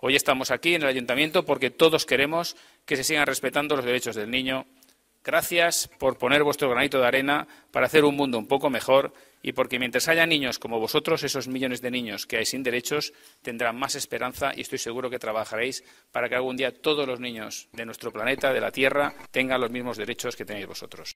Hoy estamos aquí en el ayuntamiento porque todos queremos que se sigan respetando los derechos del niño. Gracias por poner vuestro granito de arena para hacer un mundo un poco mejor y porque mientras haya niños como vosotros, esos millones de niños que hay sin derechos tendrán más esperanza y estoy seguro que trabajaréis para que algún día todos los niños de nuestro planeta, de la Tierra, tengan los mismos derechos que tenéis vosotros.